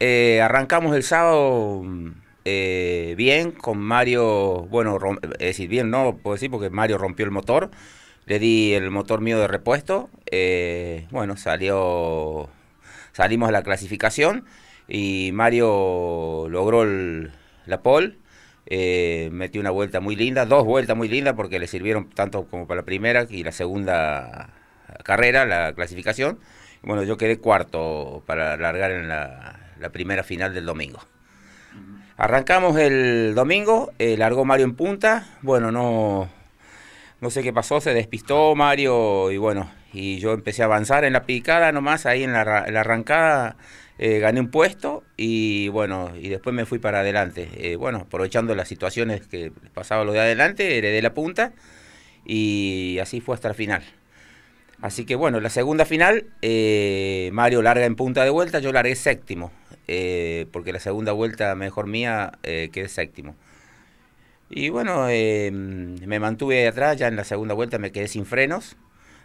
Eh, arrancamos el sábado eh, bien con Mario, bueno, eh, es decir, bien no, puedo decir porque Mario rompió el motor, le di el motor mío de repuesto, bueno, salió, salimos a la clasificación y Mario logró la pole. metió una vuelta muy linda, dos vueltas muy lindas porque le sirvieron tanto como para la primera y la segunda carrera, la clasificación. Bueno, yo quedé cuarto para largar en la, la primera final del domingo. Arrancamos el domingo, eh, largó Mario en punta, bueno, no, no sé qué pasó, se despistó Mario y bueno, y yo empecé a avanzar en la picada nomás, ahí en la, arrancada eh, gané un puesto y bueno, y después me fui para adelante. Eh, bueno, aprovechando las situaciones que pasaba lo de adelante, heredé la punta y así fue hasta el final. Así que bueno, la segunda final, Mario larga en punta de vuelta, yo largué séptimo. Eh, porque la segunda vuelta mejor mía eh, quedé séptimo. Y bueno, em, me mantuve atrás, ya en la segunda vuelta me quedé sin frenos,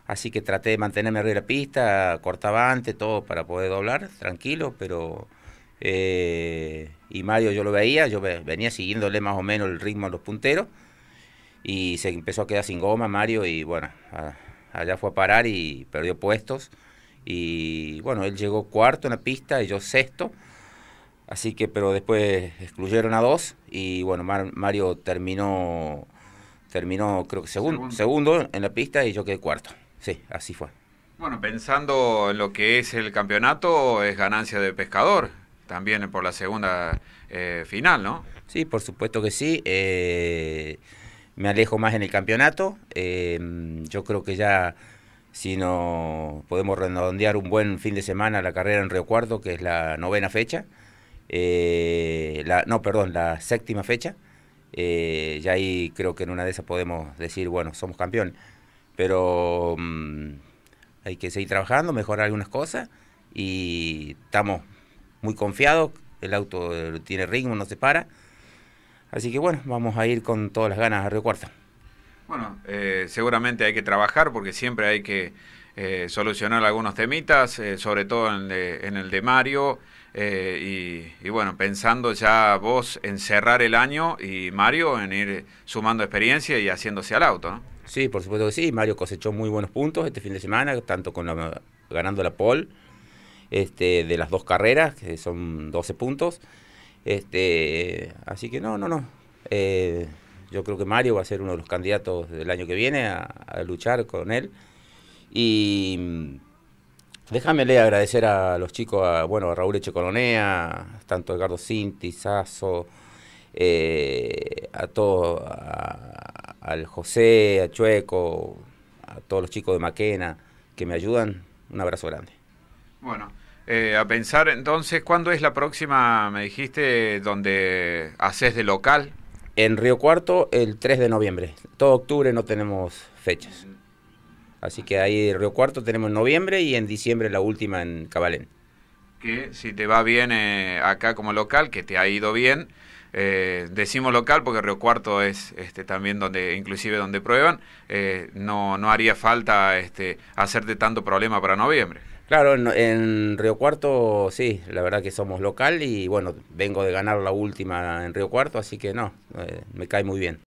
así que traté de mantenerme arriba de la pista, cortaba antes todo para poder doblar, tranquilo, pero... Eh, y Mario yo lo veía, yo venía siguiéndole más o menos el ritmo a los punteros, y se empezó a quedar sin goma Mario, y bueno, allá fue a parar y perdió puestos, y bueno, él llegó cuarto en la pista y yo sexto, Así que, pero después excluyeron a dos y bueno, Mario terminó, terminó creo que segundo. segundo en la pista y yo quedé cuarto. Sí, así fue. Bueno, pensando en lo que es el campeonato, es ganancia de pescador también por la segunda eh, final, ¿no? Sí, por supuesto que sí. Eh, me alejo más en el campeonato. Em, yo creo que ya si no podemos redondear un buen fin de semana la carrera en Río Cuarto, que es la novena fecha. Eh, no, perdón, la séptima fecha. Eh, ya ahí creo que en una de esas podemos decir, bueno, somos campeón Pero mm, hay que seguir trabajando, mejorar algunas cosas y estamos muy confiados. El auto eh, tiene ritmo, no se para. Así que bueno, vamos a ir con todas las ganas a Río Cuarta. Bueno, seguramente hay que trabajar porque siempre hay que eh, solucionar algunos temitas, eh, sobre todo en, el de Mario. Eh, y, bueno, pensando ya vos en cerrar el año y Mario en ir sumando experiencia y haciéndose al auto, ¿no? Sí, por supuesto que sí. Mario cosechó muy buenos puntos este fin de semana, tanto con ganando la pole este, de las dos carreras, que son 12 puntos. Este, así que no, no, no. yo creo que Mario va a ser uno de los candidatos del año que viene a luchar con él. Y le agradecer a los chicos, a, bueno, a Raúl Echecolonea, tanto Edgardo Cinti, Sasso, eh, a todo, al José, a Chueco, a todos los chicos de Maquena que me ayudan. Un abrazo grande. Bueno, eh, a pensar entonces, ¿cuándo es la próxima, me dijiste, donde haces de local? En Río Cuarto, el 3 de noviembre. Todo octubre no tenemos fechas. Así que ahí Río Cuarto tenemos en noviembre y en diciembre la última en Cabalén. Que si te va bien eh, acá como local, que te ha ido bien, eh, decimos local porque Río Cuarto es este, también donde, inclusive donde prueban, eh, no, no haría falta este, hacerte tanto problema para noviembre. Claro, en, Río Cuarto sí, la verdad que somos local y bueno, vengo de ganar la última en Río Cuarto, así que no, me cae muy bien.